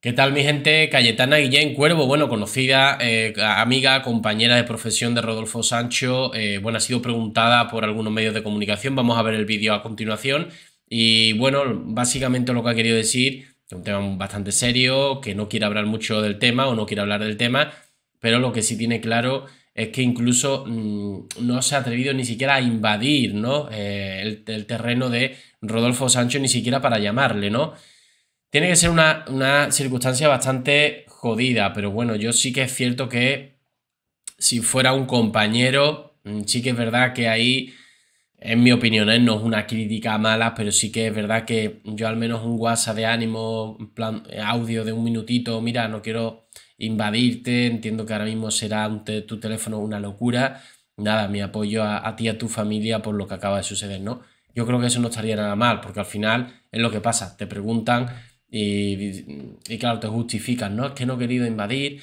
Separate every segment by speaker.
Speaker 1: ¿Qué tal mi gente? Cayetana Guillén Cuervo, bueno, conocida eh, amiga, compañera de profesión de Rodolfo Sancho, eh, bueno, ha sido preguntada por algunos medios de comunicación, vamos a ver el vídeo a continuación y bueno, básicamente lo que ha querido decir, es un tema bastante serio, que no quiere hablar mucho del tema o no quiere hablar del tema, pero lo que sí tiene claro es que incluso mm, no se ha atrevido ni siquiera a invadir ¿no? Eh, el terreno de Rodolfo Sancho, ni siquiera para llamarle, ¿no? Tiene que ser una, circunstancia bastante jodida, pero bueno, yo sí que es cierto que si fuera un compañero, mm, sí que es verdad que ahí, en mi opinión, ¿eh? no es una crítica mala, pero sí que es verdad que yo al menos un WhatsApp de ánimo, eh, audio de un minutito, mira, no quiero invadirte, entiendo que ahora mismo será tu teléfono una locura, nada, mi apoyo a, a ti, a tu familia por lo que acaba de suceder, ¿no? Yo creo que eso no estaría nada mal, porque al final es lo que pasa, te preguntan y, claro, te justifican, ¿no? Es que no he querido invadir.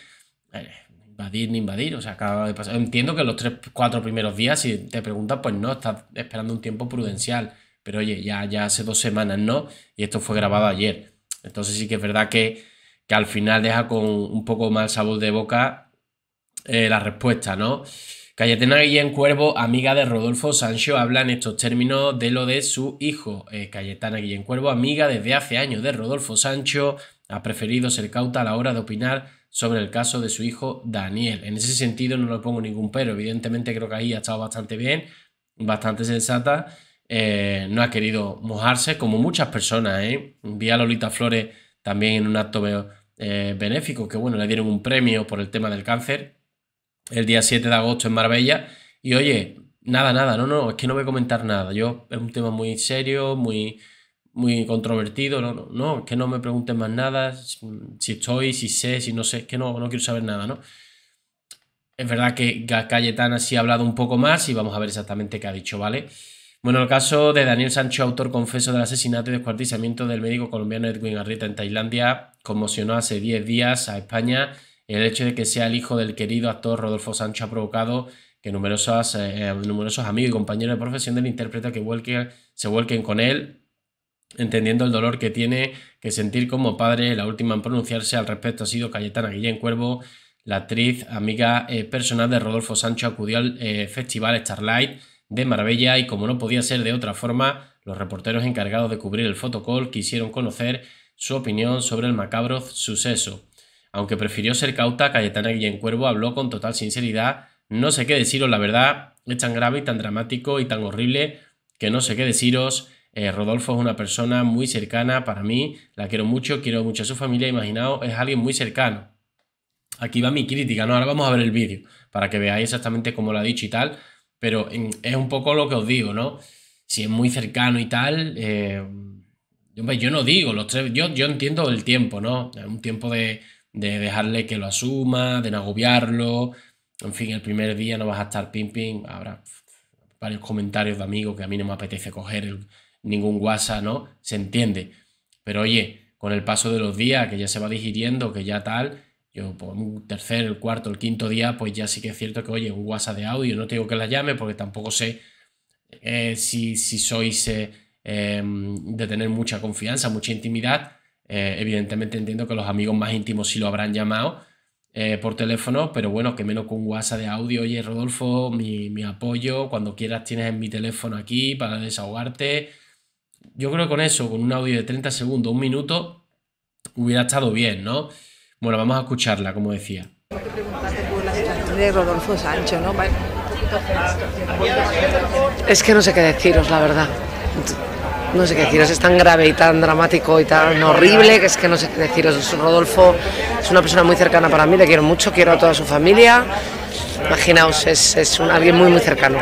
Speaker 1: Eh, invadir ni invadir, o sea, acaba de pasar. Entiendo que los tres, cuatro primeros días, si te preguntas, pues no, estás esperando un tiempo prudencial. Pero oye, ya, ya hace dos semanas, ¿no? Y esto fue grabado ayer. Entonces sí que es verdad que, que al final deja con un poco más sabor de boca eh, la respuesta, ¿no? Cayetana Guillén Cuervo, amiga de Rodolfo Sancho, habla en estos términos de lo de su hijo. Eh, Cayetana Guillén Cuervo, amiga desde hace años de Rodolfo Sancho, ha preferido ser cauta a la hora de opinar sobre el caso de su hijo Daniel. En ese sentido no le pongo ningún pero, evidentemente creo que ahí ha estado bastante bien, bastante sensata, eh, no ha querido mojarse como muchas personas. Eh. Vi a Lolita Flores también en un acto eh, benéfico, que bueno, le dieron un premio por el tema del cáncer el día 7 de agosto en Marbella. Y oye, nada, nada, no, no, es que no voy a comentar nada. Yo es un tema muy serio, muy, muy controvertido, no, no, no, es que no me pregunten más nada, si estoy, si sé, si no sé, es que no, no quiero saber nada, ¿no? Es verdad que Cayetana sí ha hablado un poco más y vamos a ver exactamente qué ha dicho, ¿vale? Bueno, el caso de Daniel Sancho, autor confeso del asesinato y descuartizamiento del médico colombiano Edwin Arrieta en Tailandia, conmocionó hace 10 días a España el hecho de que sea el hijo del querido actor Rodolfo Sancho ha provocado que eh, eh, numerosos amigos y compañeros de profesión del intérprete que se vuelquen con él, entendiendo el dolor que tiene que sentir como padre. La última en pronunciarse al respecto ha sido Cayetana Guillén Cuervo, la actriz amiga eh, personal de Rodolfo Sancho, acudió al Festival Starlight de Marbella y como no podía ser de otra forma, los reporteros encargados de cubrir el fotocall quisieron conocer su opinión sobre el macabro suceso. Aunque prefirió ser cauta, Cayetana Guillén Cuervo habló con total sinceridad. No sé qué deciros, la verdad, es tan grave y tan dramático y tan horrible que no sé qué deciros. Eh, Rodolfo es una persona muy cercana para mí, la quiero mucho, quiero mucho a su familia, imaginaos, es alguien muy cercano. Aquí va mi crítica, ¿no? Ahora vamos a ver el vídeo para que veáis exactamente cómo lo ha dicho y tal, pero es un poco lo que os digo, ¿no? Si es muy cercano y tal, eh, yo no digo, yo, yo entiendo el tiempo, ¿no? Un tiempo de, de dejarle que lo asuma, de no agobiarlo. En fin, el primer día no vas a estar pim pim. Habrá varios comentarios de amigos que a mí no me apetece coger ningún WhatsApp, ¿no? Se entiende. Pero oye, con el paso de los días, que ya se va digiriendo, que ya tal, yo por pues, un tercer, el cuarto, el quinto día, pues ya sí que es cierto que, oye, un WhatsApp de audio, no tengo que la llame porque tampoco sé eh, si, si sois eh, eh, de tener mucha confianza, mucha intimidad, eh, evidentemente entiendo que los amigos más íntimos sí lo habrán llamado eh, por teléfono, pero bueno, que menos con WhatsApp de audio, oye Rodolfo, mi, apoyo, cuando quieras tienes en mi teléfono aquí para desahogarte. Yo creo que con eso, con un audio de 30 segundos, un minuto, hubiera estado bien, ¿no? Bueno, vamos a escucharla, como decía.
Speaker 2: Es que no sé qué deciros, la verdad no sé qué deciros, es tan grave y tan dramático y tan horrible que es que no sé qué deciros. Rodolfo es una persona muy cercana para mí, le quiero mucho, quiero a toda su familia. Imaginaos, es, alguien muy, muy cercano.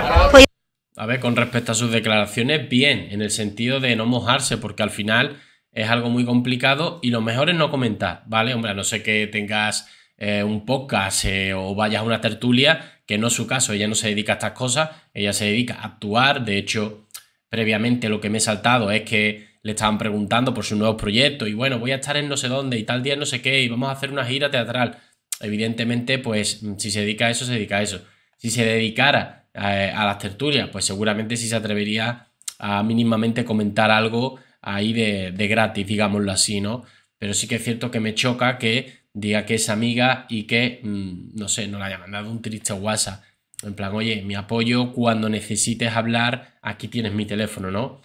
Speaker 1: A ver, con respecto a sus declaraciones, bien, en el sentido de no mojarse, porque al final es algo muy complicado y lo mejor es no comentar, ¿vale? Hombre, no sé que tengas eh, un podcast eh, o vayas a una tertulia, que no es su caso, ella no se dedica a estas cosas, ella se dedica a actuar, de hecho previamente lo que me he saltado es que le estaban preguntando por su nuevo proyecto y bueno, voy a estar en no sé dónde y tal día no sé qué y vamos a hacer una gira teatral. Evidentemente, pues si se dedica a eso, se dedica a eso. Si se dedicara eh, a, las tertulias, pues seguramente sí se atrevería a mínimamente comentar algo ahí de, gratis, digámoslo así, ¿no? Pero sí que es cierto que me choca que diga que es amiga y que, mm, no sé, no la haya mandado un triste WhatsApp en plan, oye, mi apoyo cuando necesites hablar, aquí tienes mi teléfono, ¿no?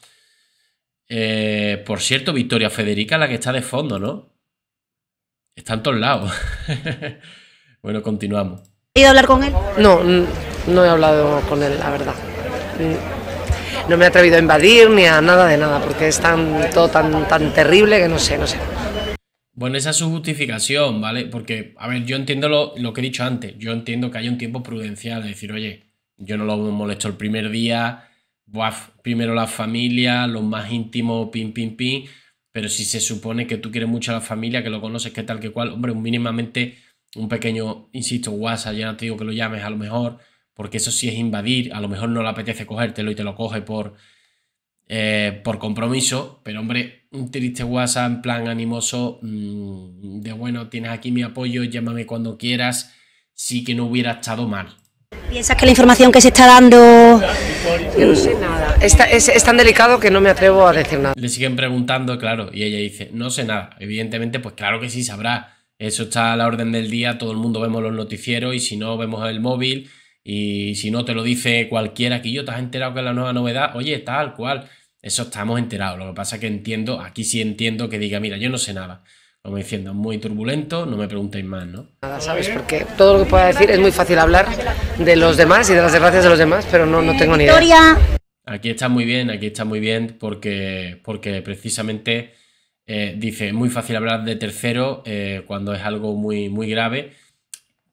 Speaker 1: Eh, por cierto, Victoria Federica, la que está de fondo, ¿no? Está en todos lados. bueno, continuamos. ¿Has
Speaker 2: ido a hablar con él? No, no he hablado con él, la verdad. No me he atrevido a invadir ni a nada de nada, porque es tan, todo tan, tan terrible que no sé, no sé.
Speaker 1: Bueno, esa es su justificación, ¿vale? Porque, a ver, yo entiendo lo, lo que he dicho antes. Yo entiendo que hay un tiempo prudencial de decir, oye, yo no lo molesto el primer día, buaf, primero la familia, los más íntimos, pim, pim, pim. Pero si se supone que tú quieres mucho a la familia, que lo conoces, que tal, que cual, hombre, mínimamente un pequeño, insisto, WhatsApp, ya no te digo que lo llames a lo mejor, porque eso sí es invadir, a lo mejor no le apetece cogértelo y te lo coge por eh, por compromiso, pero hombre, un triste WhatsApp en plan animoso, mm, de bueno, tienes aquí mi apoyo, llámame cuando quieras, sí que no hubiera estado mal.
Speaker 2: ¿Piensas que la información que se está dando...
Speaker 1: Yo no sé nada. es, es, tan delicado que no me atrevo a decir nada. Le siguen preguntando, claro, y ella dice, no sé nada. Evidentemente, pues claro que sí, sabrá. Eso está a la orden del día, todo el mundo vemos los noticieros y si no, vemos el móvil y si no te lo dice cualquiera que yo te has enterado que es la nueva novedad, oye, tal cual, eso estamos enterados. Lo que pasa es que entiendo, aquí sí entiendo que diga, mira, yo no sé nada. Como diciendo, muy turbulento, no me preguntéis más, ¿no? Nada,
Speaker 2: ¿sabes? Porque todo lo que pueda decir es muy fácil hablar de los demás y de las desgracias de los demás, pero no, tengo ni idea.
Speaker 1: Aquí está muy bien, aquí está muy bien, porque, porque precisamente eh, dice, es muy fácil hablar de tercero eh, cuando es algo muy, muy grave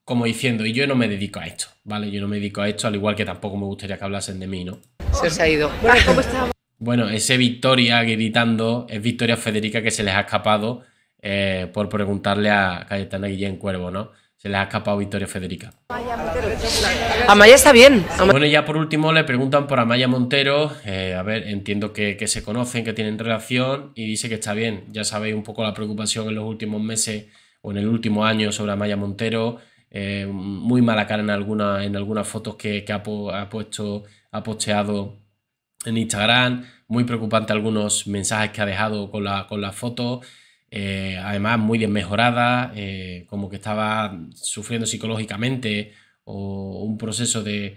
Speaker 1: como diciendo, y yo no me dedico a esto, ¿vale? Yo no me dedico a esto, al igual que tampoco me gustaría que hablasen de mí, ¿no?
Speaker 2: Se, ha ido.
Speaker 1: Bueno, ese Victoria gritando es Victoria Federica que se les ha escapado eh, por preguntarle a Cayetana Guillén Cuervo, ¿no? Se les ha escapado Victoria Federica.
Speaker 2: Amaya está bien. Bueno,
Speaker 1: ya por último le preguntan por Amaya Montero. Eh, a ver, entiendo que, que se conocen, que tienen relación y dice que está bien. Ya sabéis un poco la preocupación en los últimos meses o en el último año sobre Amaya Montero eh, muy mala cara en, alguna, en algunas fotos que, ha, puesto, ha posteado en Instagram, muy preocupante algunos mensajes que ha dejado con, la, con las fotos, eh, además muy desmejorada, eh, como que estaba sufriendo psicológicamente o un proceso de,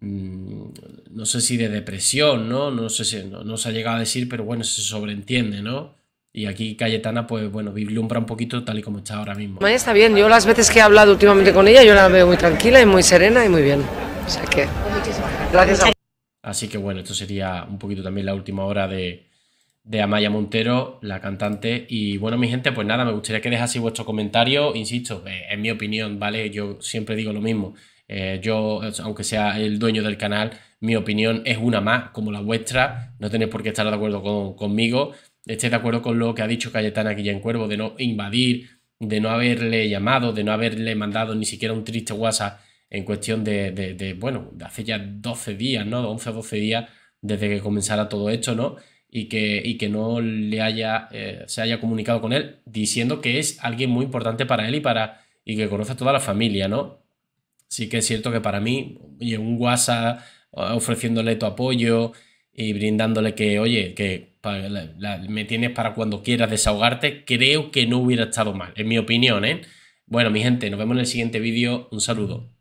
Speaker 1: mm, no sé si de depresión, ¿no? No, sé si, no, no se ha llegado a decir, pero bueno, se sobreentiende, ¿no? Y aquí Cayetana, pues bueno, vislumbra un poquito tal y como está ahora mismo.
Speaker 2: Maya está bien, yo las veces que he hablado últimamente con ella, yo la veo muy tranquila y muy serena y muy bien. O sea que, gracias
Speaker 1: Así que bueno, esto sería un poquito también la última hora de, Amaya Montero, la cantante. Y bueno, mi gente, pues nada, me gustaría que dejase vuestro comentario. Insisto, eh, en mi opinión, ¿vale? Yo siempre digo lo mismo. Eh, yo, aunque sea el dueño del canal, mi opinión es una más, como la vuestra. No tenéis por qué estar de acuerdo conmigo esté de acuerdo con lo que ha dicho Cayetana aquí ya en Cuervo, de no invadir, de no haberle llamado, de no haberle mandado ni siquiera un triste WhatsApp en cuestión de, bueno, de hace ya 12 días, ¿no? 11 o 12 días desde que comenzara todo esto, ¿no? Y que, y que no le haya, eh, se haya comunicado con él diciendo que es alguien muy importante para él y, para, y que conoce a toda la familia, ¿no? Sí que es cierto que para mí, un WhatsApp ah, ofreciéndole tu apoyo y brindándole que, oye, que me tienes para cuando quieras desahogarte, creo que no hubiera estado mal, en mi opinión, ¿eh? Bueno, mi gente, nos vemos en el siguiente vídeo. Un saludo.